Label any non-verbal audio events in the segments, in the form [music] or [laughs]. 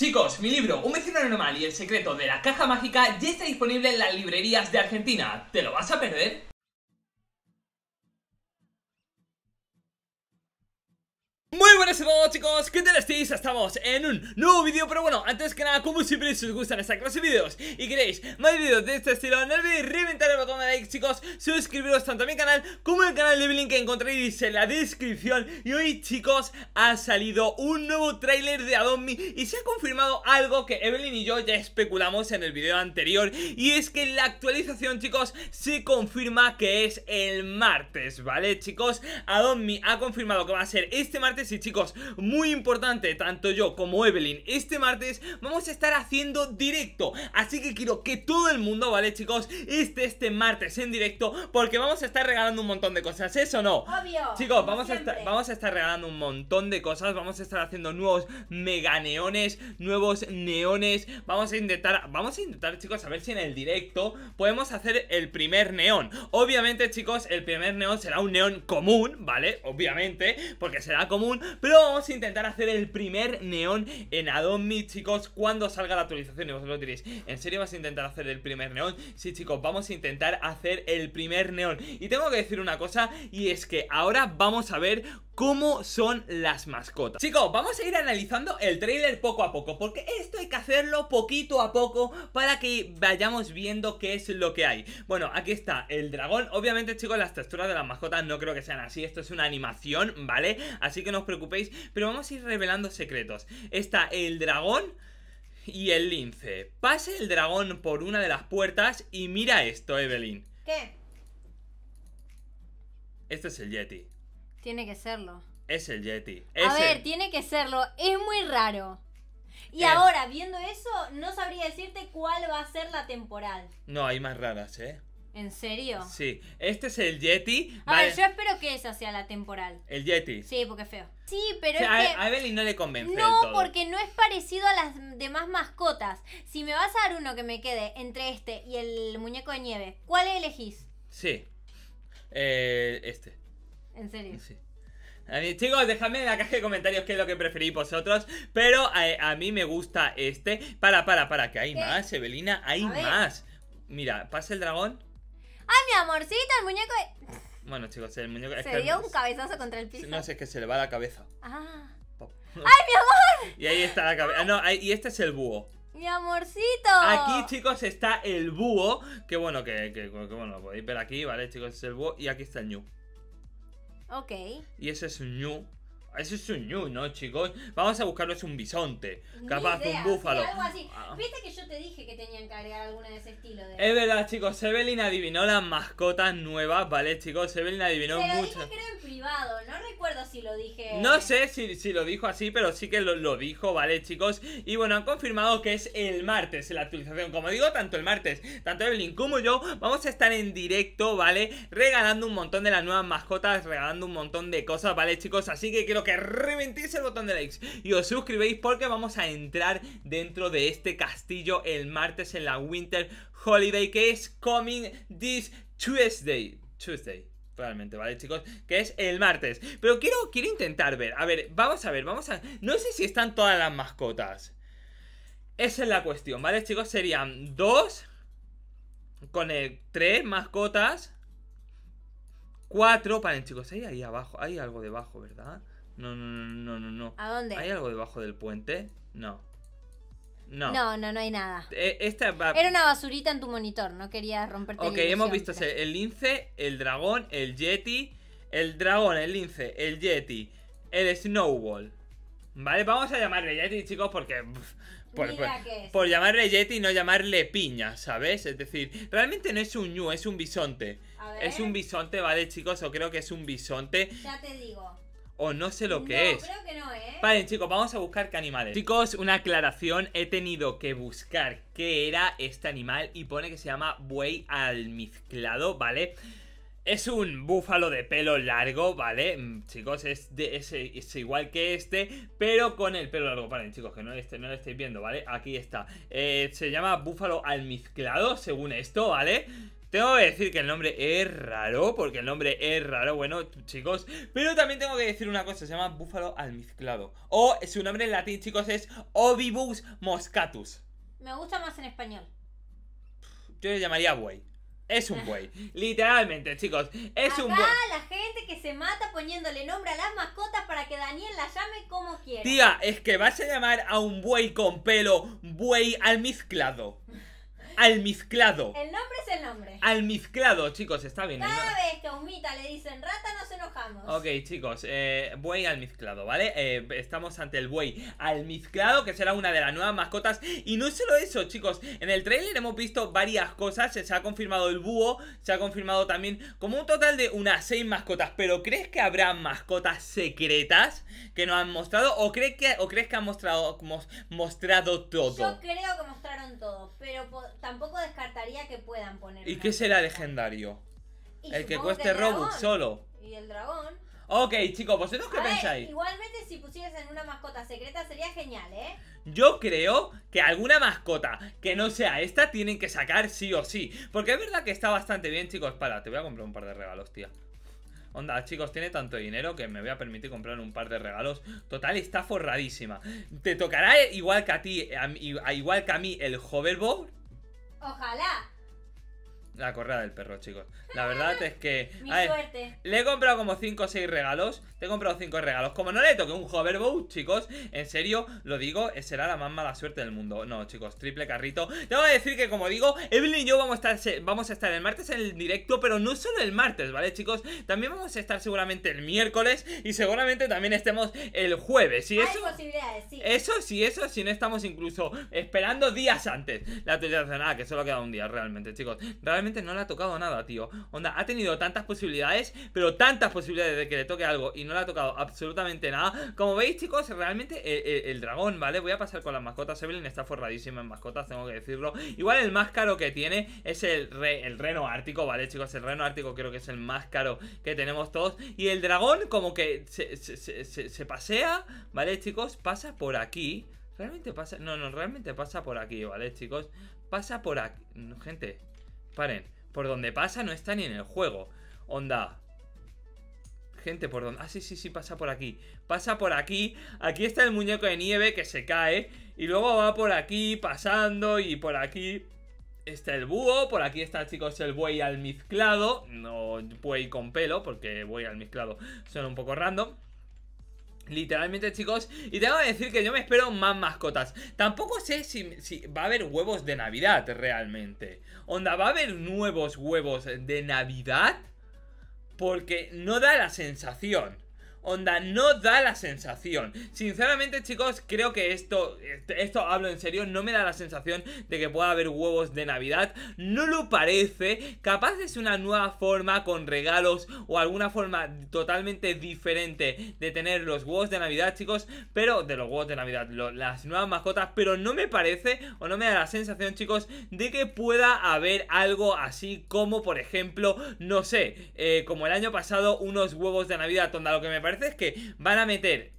Chicos, mi libro Un vecino normal y el secreto de la caja mágica ya está disponible en las librerías de Argentina. ¿Te lo vas a perder? Muy buenas a todos chicos, ¿qué tal estáis? Estamos en un nuevo vídeo, pero bueno, antes que nada, como siempre, si os gustan esta clase de vídeos y queréis más vídeos de este estilo, no olvidéis reventar el botón de like chicos, suscribiros tanto a mi canal como al canal de Evelyn que encontraréis en la descripción Y hoy chicos, ha salido un nuevo tráiler de Adobe y se ha confirmado algo que Evelyn y yo ya especulamos en el vídeo anterior Y es que la actualización chicos, se confirma que es el martes, ¿vale chicos? Adobe ha confirmado que va a ser este martes y chicos, muy importante, tanto yo como Evelyn, este martes vamos a estar haciendo directo. Así que quiero que todo el mundo, ¿vale chicos? Este este martes en directo porque vamos a estar regalando un montón de cosas, ¿eso no? Obvio. Chicos, vamos a, estar, vamos a estar regalando un montón de cosas, vamos a estar haciendo nuevos mega neones, nuevos neones, vamos a intentar, vamos a intentar chicos a ver si en el directo podemos hacer el primer neón. Obviamente chicos, el primer neón será un neón común, ¿vale? Obviamente, porque será común pero vamos a intentar hacer el primer neón en Adobe chicos Cuando salga la actualización y vosotros diréis ¿En serio vas a intentar hacer el primer neón? Sí, chicos, vamos a intentar hacer el primer neón Y tengo que decir una cosa Y es que ahora vamos a ver cómo son las mascotas. Chicos, vamos a ir analizando el trailer poco a poco, porque esto hay que hacerlo poquito a poco para que vayamos viendo qué es lo que hay. Bueno, aquí está el dragón. Obviamente, chicos, las texturas de las mascotas no creo que sean así. Esto es una animación, ¿vale? Así que no os preocupéis, pero vamos a ir revelando secretos. Está el dragón y el lince. Pase el dragón por una de las puertas y mira esto, Evelyn. ¿Qué? Este es el Yeti. Tiene que serlo. Es el Yeti. a ver, tiene que serlo. Es muy raro. Y ahora, viendo eso, no sabría decirte cuál va a ser la temporal. No, hay más raras, ¿eh? ¿En serio? Sí. Este es el Yeti. A ver, yo espero que esa sea la temporal. ¿El Yeti? Sí, porque es feo. Sí, pero es a, que... a Evelyn no le convence. No, porque no es parecido a las demás mascotas. Si me vas a dar uno que me quede entre este y el muñeco de nieve, ¿cuál elegís? Sí. Eh, este. En serio. Sí. A chicos, dejadme en la caja de comentarios qué es lo que preferís vosotros. Pero eh, a, mí me gusta este. Para, para, para, que hay más, Evelina, hay más. Mira, pasa el dragón. ¡Ay, mi amorcito! El muñeco. Bueno, chicos, el muñeco. Se dio un cabezazo contra el piso. No sé, es que se le va la cabeza. Ah. ¡Ay, mi amor! Y ahí está la cabeza. Ah, no, y este es el búho. Mi amorcito. Aquí, chicos, está el búho. Qué bueno, que, que, bueno, podéis ver aquí, ¿vale, chicos? Es el búho. Y aquí está el ñu. Ok. Y ese es ñu eso es un ñu, ¿no, chicos? Vamos a buscarlo, es un bisonte. capaz un búfalo. Algo ah. Viste que yo te dije que tenían que agregar alguna de ese estilo. Es verdad, chicos. Evelyn adivinó las mascotas nuevas, ¿vale, chicos? Evelyn adivinó Se Lo mucho. creo en privado. No recuerdo si lo dije. No sé si, lo dijo así, pero sí que lo, lo, dijo, ¿vale, chicos? Y bueno, han confirmado que es el martes la actualización. Como digo, tanto el martes, tanto Evelyn como yo, vamos a estar en directo, ¿vale? Regalando un montón de las nuevas mascotas, regalando un montón de cosas, ¿vale, chicos? Así que quiero que reventéis el botón de likes y os suscribéis porque vamos a entrar dentro de este castillo el martes en la Winter Holiday que es coming this Tuesday. Tuesday realmente, ¿vale, chicos? Que es el martes. Pero quiero, quiero intentar ver. A ver, vamos a ver, vamos a... No sé si están todas las mascotas. Esa es la cuestión, ¿vale, chicos? Serían dos... Con el tres mascotas... Cuatro... Paren, chicos, hay ahí abajo. Hay algo debajo, ¿verdad? No, no, no, no, no. ¿A dónde? ¿Hay algo debajo del puente? No. No. No, no, no hay nada. E, esta Era una basurita en tu monitor, no quería romperte Ok, hemos visto el lince, el dragón, el yeti, el dragón, el lince, el yeti, el snowball. Vale, vamos a llamarle yeti, chicos, porque... Por, por, por, llamarle Yeti y no llamarle piña, ¿sabes? Es decir, realmente no es un ñu, es un bisonte. Es un bisonte, ¿vale, chicos? O creo que es un bisonte. Ya te digo o no sé lo que no, es. Creo que no, ¿eh? Vale, chicos, vamos a buscar qué animal es. Chicos, una aclaración. He tenido que buscar qué era este animal y pone que se llama buey almizclado, ¿vale? Es un búfalo de pelo largo, ¿vale? Mm, chicos, es, igual que este, pero con el pelo largo. Vale, chicos, que no, lo estáis viendo, ¿vale? Aquí está. Eh, se llama búfalo almizclado, según esto, ¿vale? Tengo que decir que el nombre es raro, porque el nombre es raro, bueno, chicos. Pero también tengo que decir una cosa, se llama búfalo almizclado. O su nombre en latín, chicos, es Ovibus moscatus. Me gusta más en español. Yo le llamaría buey. Es un buey. [laughs] Literalmente, chicos. Es un buey. la gente que se mata poniéndole nombre a las mascotas para que Daniel la llame como quiera. Tía, es que vas a llamar a un buey con pelo buey almizclado. [laughs] Almizclado. El nombre almizclado, chicos, está bien. Cada vez que a le dicen rata, nos enojamos. Ok, chicos, eh, buey almizclado, ¿vale? Eh, estamos ante el buey almizclado, que será una de las nuevas mascotas. Y no solo eso, chicos, en el trailer hemos visto varias cosas. Se ha confirmado el búho, se ha confirmado también como un total de unas seis mascotas. Pero ¿crees que habrá mascotas secretas que nos han mostrado? ¿O crees que, o crees que han mostrado, mostrado todo? Yo creo que mostraron todo, pero tampoco ¿Y qué será legendario? el que cueste Robux solo. Y el dragón. Ok, chicos, ¿vosotros qué pensáis? igualmente, si pusieras en una mascota secreta sería genial, ¿eh? Yo creo que alguna mascota que no sea esta tienen que sacar sí o sí. Porque es verdad que está bastante bien, chicos. Para, te voy a comprar un par de regalos, tía. Onda, chicos, tiene tanto dinero que me voy a permitir comprar un par de regalos. Total, está forradísima. Te tocará igual que a ti, a, igual que a mí, el hoverboard. Ojalá. La correa del perro, chicos. La verdad es que. [laughs] Mi suerte. Le he comprado como 5 o 6 regalos. Te he comprado 5 regalos. Como no le toque un hoverboat, chicos, en serio, lo digo, eh, será la más mala suerte del mundo. No, chicos, triple carrito. Tengo que decir que, como digo, Evelyn y yo vamos a estar, vamos a estar el martes en el directo, pero no solo el martes, ¿vale, chicos? También vamos a estar seguramente el miércoles y seguramente también estemos el jueves. Y eso, sí. Eso sí, eso sí, no estamos incluso esperando días antes la actualización. Ah, que solo queda un día, realmente, chicos. Realmente no le ha tocado nada, tío. Onda, ha tenido tantas posibilidades, pero tantas posibilidades de que le toque algo y no le ha tocado absolutamente nada. Como veis, chicos, realmente eh, eh, el dragón, ¿vale? Voy a pasar con las mascotas. Evelyn está forradísima en mascotas, tengo que decirlo. Igual el más caro que tiene es el, el reno ártico, ¿vale, chicos? El reno ártico creo que es el más caro que tenemos todos. Y el dragón como que se pasea, ¿vale, chicos? Pasa por aquí. Realmente pasa... No, no, realmente pasa por aquí, ¿vale, chicos? Pasa por aquí... Gente, Paren, por donde pasa no está ni en el juego. Onda. Gente, por donde... Ah, sí, sí, sí, pasa por aquí. Pasa por aquí. Aquí está el muñeco de nieve que se cae. Y luego va por aquí, pasando. Y por aquí está el búho. Por aquí está, chicos, el buey almizclado. No buey con pelo, porque buey almizclado suena un poco random. Literalmente, chicos, y tengo que decir que yo me espero más mascotas. Tampoco sé si, va a haber huevos de Navidad realmente. Onda, ¿va a haber nuevos huevos de Navidad? Porque no da la sensación. Onda, no da la sensación. Sinceramente, chicos, creo que esto, este, esto hablo en serio, no me da la sensación de que pueda haber huevos de Navidad. No lo parece. Capaz es una nueva forma con regalos o alguna forma totalmente diferente de tener los huevos de Navidad, chicos. Pero de los huevos de Navidad, las nuevas mascotas. Pero no me parece o no me da la sensación, chicos, de que pueda haber algo así como, por ejemplo, no sé, eh, como el año pasado, unos huevos de Navidad. Onda, lo que me parece parece que van a meter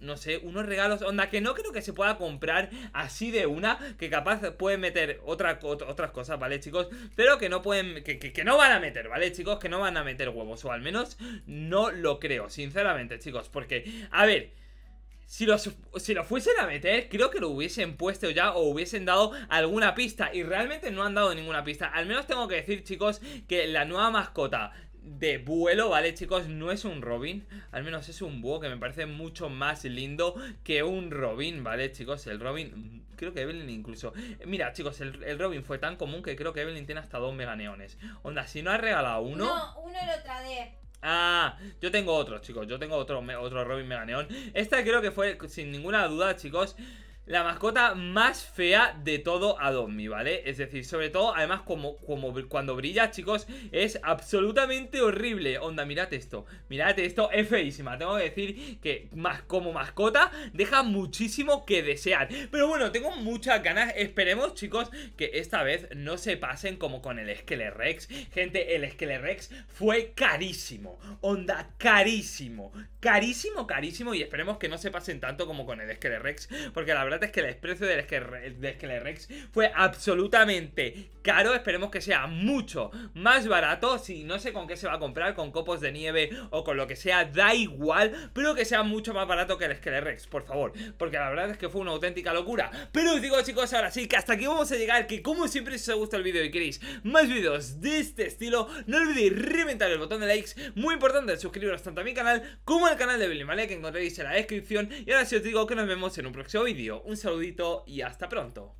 no sé, unos regalos, onda, que no creo que se pueda comprar así de una, que capaz pueden meter otra, otras cosas, ¿vale, chicos? Pero que no pueden, que, no van a meter, ¿vale, chicos? Que no van a meter huevos, o al menos no lo creo, sinceramente, chicos, porque, a ver... Si lo si fuesen a meter, creo que lo hubiesen puesto ya o hubiesen dado alguna pista. Y realmente no han dado ninguna pista. Al menos tengo que decir, chicos, que la nueva mascota de vuelo, ¿vale, chicos? No es un Robin, al menos es un búho que me parece mucho más lindo que un Robin, ¿vale, chicos? El Robin, creo que Evelyn incluso... Mira, chicos, el, Robin fue tan común que creo que Evelyn tiene hasta dos meganeones. Onda, si no ha regalado uno... No, uno lo de. Ah, yo tengo otro, chicos, yo tengo otro, otro Robin meganeón Este creo que fue, sin ninguna duda, chicos la mascota más fea de todo Adobe, ¿vale? Es decir, sobre todo, además, como, cuando brilla, chicos, es absolutamente horrible. Onda, mirad esto, mirad esto, es feísima. Tengo que decir que como mascota deja muchísimo que desear. Pero bueno, tengo muchas ganas. Esperemos, chicos, que esta vez no se pasen como con el Skelerex. Gente, el Skelerex fue carísimo. Onda, carísimo. Carísimo, carísimo. Y esperemos que no se pasen tanto como con el Skelerex. Porque la verdad es que el desprecio del Rex fue absolutamente caro. Esperemos que sea mucho más barato. Si no sé con qué se va a comprar, con copos de nieve o con lo que sea, da igual. Pero que sea mucho más barato que el Rex, por favor. Porque la verdad es que fue una auténtica locura. Pero os digo, chicos, ahora sí, que hasta aquí vamos a llegar. Que como siempre, si os gusta el vídeo y queréis más vídeos de este estilo, no olvidéis reventar el botón de likes. Muy importante, suscribiros tanto a mi canal como al canal de Billy que encontraréis en la descripción. Y ahora sí os digo que nos vemos en un próximo vídeo un saludito y hasta pronto.